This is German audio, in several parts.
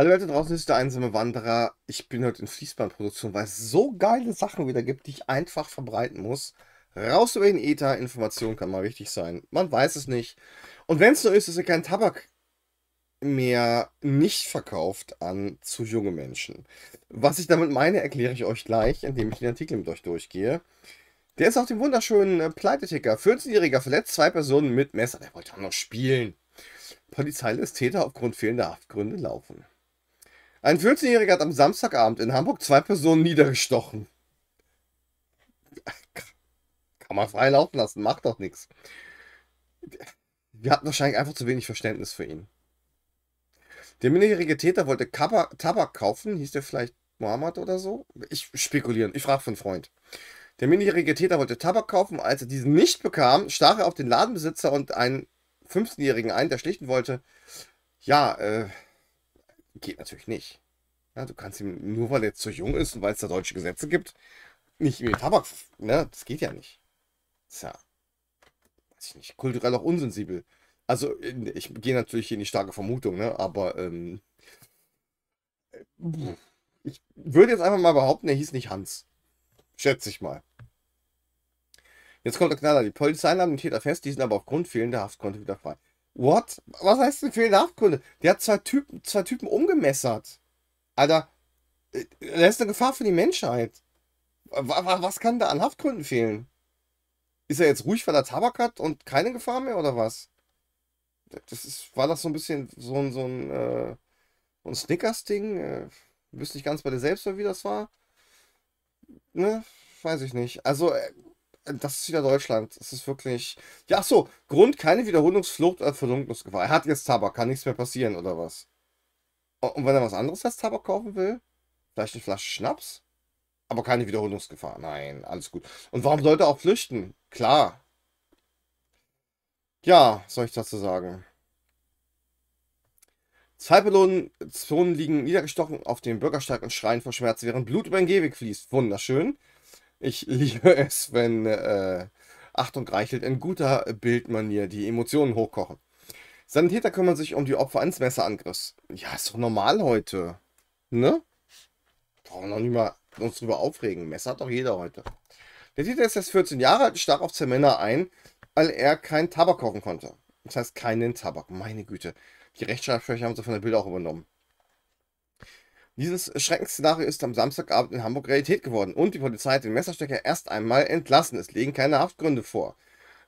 Hallo Leute, draußen ist der einsame Wanderer. Ich bin heute in Fließbandproduktion, weil es so geile Sachen wieder gibt, die ich einfach verbreiten muss. Raus über den Ether, Information kann mal wichtig sein. Man weiß es nicht. Und wenn es so ist, dass ihr keinen Tabak mehr nicht verkauft an zu junge Menschen. Was ich damit meine, erkläre ich euch gleich, indem ich den Artikel mit euch durchgehe. Der ist auf dem wunderschönen äh, Pleiteticker. 14-Jähriger verletzt zwei Personen mit Messer. Der wollte auch noch spielen. Polizei lässt Täter aufgrund fehlender Haftgründe laufen. Ein 14-Jähriger hat am Samstagabend in Hamburg zwei Personen niedergestochen. Kann man frei laufen lassen, macht doch nichts. Wir hatten wahrscheinlich einfach zu wenig Verständnis für ihn. Der minderjährige Täter wollte Kaba Tabak kaufen, hieß der vielleicht Mohammed oder so? Ich spekulieren, ich frage von Freund. Der minderjährige Täter wollte Tabak kaufen, als er diesen nicht bekam, stach er auf den Ladenbesitzer und einen 15-Jährigen ein, der schlichten wollte. Ja, äh, Geht natürlich nicht. Ja, du kannst ihm, nur weil er zu jung ist und weil es da deutsche Gesetze gibt, nicht mit Tabak. Ne? Das geht ja nicht. Tja. Weiß ich nicht. Kulturell auch unsensibel. Also, ich gehe natürlich hier in die starke Vermutung, ne? aber ähm, ich würde jetzt einfach mal behaupten, er hieß nicht Hans. Schätze ich mal. Jetzt kommt der Knaller. Die Polizei nahm den Täter fest, diesen aber aufgrund fehlender Haftkonto wieder frei. What? Was heißt denn für Nachkunde? Der hat zwei Typen, zwei Typen umgemessert. Alter, äh, das ist eine Gefahr für die Menschheit. Was kann da an Haftgründen fehlen? Ist er jetzt ruhig, weil er Tabak hat und keine Gefahr mehr oder was? Das ist, war das so ein bisschen so ein, so ein, äh, ein Snickers-Ding? Äh, wüsste nicht ganz bei dir selbst, wie das war. Ne? Weiß ich nicht. Also, äh, das ist wieder Deutschland. Das ist wirklich. Ja, ach so. Grund, keine Wiederholungsflucht oder äh, Verlungungsgefahr. Er hat jetzt Tabak, kann nichts mehr passieren, oder was? Und wenn er was anderes als Tabak kaufen will? Vielleicht eine Flasche Schnaps? Aber keine Wiederholungsgefahr. Nein, alles gut. Und warum sollte er auch flüchten? Klar. Ja, soll ich dazu sagen? Zwei äh, Personen liegen niedergestochen auf dem Bürgersteig und schreien vor Schmerz, während Blut über den Gehweg fließt. Wunderschön. Ich liebe es, wenn äh, Achtung reichelt in guter Bildmanier die Emotionen hochkochen. Sanitäter kümmern sich um die Opfer eines Messerangriffs. Ja, ist doch normal heute. Ne? Brauchen wir noch nicht mal uns drüber aufregen. Messer hat doch jeder heute. Der Täter ist erst 14 Jahre alt, und stach auf zwei Männer ein, weil er keinen Tabak kochen konnte. Das heißt, keinen Tabak. Meine Güte. Die Rechtschreibschwäche haben sie von der Bild auch übernommen. Dieses Schreckensszenario ist am Samstagabend in Hamburg Realität geworden und die Polizei hat den Messerstecher erst einmal entlassen. Es liegen keine Haftgründe vor.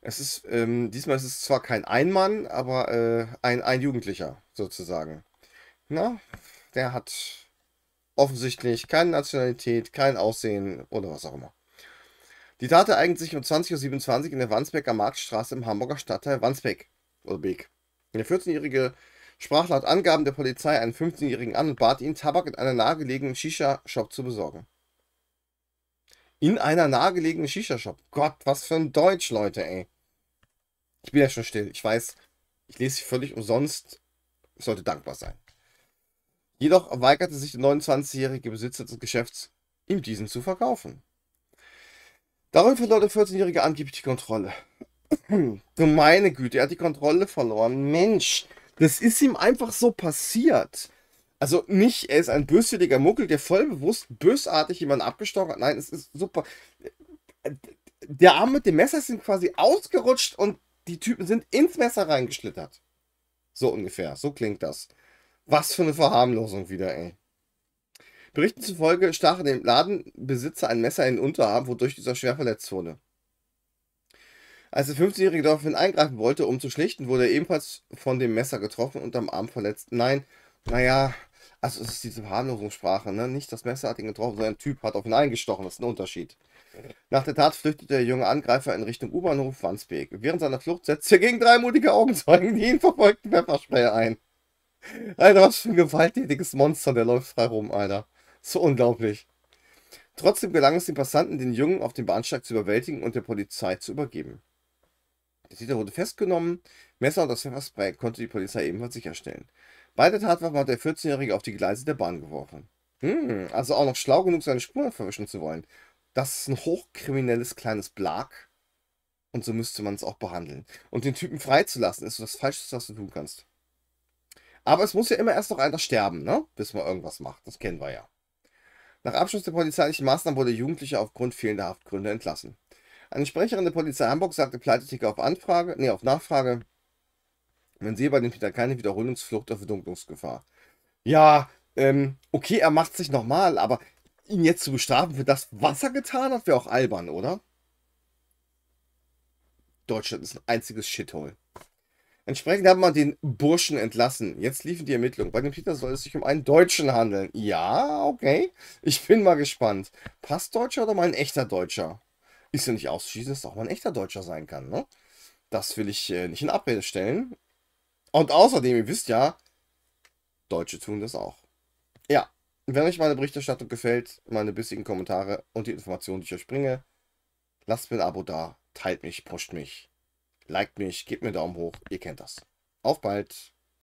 Es ist, ähm, diesmal ist es zwar kein Einmann, aber äh, ein, ein Jugendlicher sozusagen. Na, der hat offensichtlich keine Nationalität, kein Aussehen oder was auch immer. Die Tat ereignet sich um 20.27 Uhr in der Wandsbecker Marktstraße im Hamburger Stadtteil Wandsbeck. Oder Beek. Der 14-jährige sprach laut Angaben der Polizei einen 15-Jährigen an und bat ihn, Tabak in einer nahegelegenen Shisha-Shop zu besorgen. In einer nahegelegenen Shisha-Shop. Gott, was für ein Deutsch, Leute, ey. Ich bin ja schon still. Ich weiß, ich lese sie völlig umsonst. Ich sollte dankbar sein. Jedoch weigerte sich der 29-jährige Besitzer des Geschäfts, ihm diesen zu verkaufen. Daraufhin verlor der 14-jährige angeblich die Kontrolle. du meine Güte, er hat die Kontrolle verloren. Mensch, das ist ihm einfach so passiert. Also nicht, er ist ein böswilliger Muggel, der voll bewusst bösartig jemanden abgestochen hat. Nein, es ist super. Der Arm mit dem Messer sind quasi ausgerutscht und die Typen sind ins Messer reingeschlittert. So ungefähr, so klingt das. Was für eine Verharmlosung wieder, ey. Berichten zufolge stach dem Ladenbesitzer ein Messer in den Unterarm, wodurch dieser schwer verletzt wurde. Als der 15-Jährige daraufhin eingreifen wollte, um zu schlichten, wurde er ebenfalls von dem Messer getroffen und am Arm verletzt. Nein, naja, also es ist diese Verhandlungssprache, ne? Nicht das Messer hat ihn getroffen, sondern ein Typ hat auf ihn eingestochen, das ist ein Unterschied. Nach der Tat flüchtete der junge Angreifer in Richtung U-Bahnhof Wandsbek. Während seiner Flucht setzte er gegen drei mutige Augenzeugen, die ihn verfolgten, Pfefferspray ein. Alter, was für ein gewalttätiges Monster, der läuft frei rum, Alter. So unglaublich. Trotzdem gelang es den Passanten, den Jungen auf dem Bahnsteig zu überwältigen und der Polizei zu übergeben. Der Täter wurde festgenommen. Messer und das Pfefferspray konnte die Polizei ebenfalls sicherstellen. Bei der Tatwaffen hat der 14-Jährige auf die Gleise der Bahn geworfen. Hm, also auch noch schlau genug, seine Spuren verwischen zu wollen. Das ist ein hochkriminelles kleines Blag. Und so müsste man es auch behandeln. Und den Typen freizulassen, ist das Falscheste, was du tun kannst. Aber es muss ja immer erst noch einer sterben, ne? Bis man irgendwas macht. Das kennen wir ja. Nach Abschluss der polizeilichen Maßnahmen wurde der Jugendliche aufgrund fehlender Haftgründe entlassen. Eine Sprecherin der Polizei Hamburg sagte Pleiteticker auf Anfrage, nee, auf Nachfrage, wenn sie bei dem Peter keine Wiederholungsflucht auf Verdunklungsgefahr. Ja, ähm, okay, er macht sich nochmal, aber ihn jetzt zu bestrafen für das, was er getan hat, wäre auch albern, oder? Deutschland ist ein einziges Shithole. Entsprechend hat man den Burschen entlassen. Jetzt liefen die Ermittlungen. Bei dem Peter soll es sich um einen Deutschen handeln. Ja, okay. Ich bin mal gespannt. Passt Deutscher oder mal ein echter Deutscher? ist ja nicht auszuschließen, dass auch mal ein echter Deutscher sein kann. Ne? Das will ich äh, nicht in Abrede stellen. Und außerdem, ihr wisst ja, Deutsche tun das auch. Ja, wenn euch meine Berichterstattung gefällt, meine bissigen Kommentare und die Informationen, die ich euch bringe, lasst mir ein Abo da, teilt mich, pusht mich, liked mich, gebt mir einen Daumen hoch, ihr kennt das. Auf bald!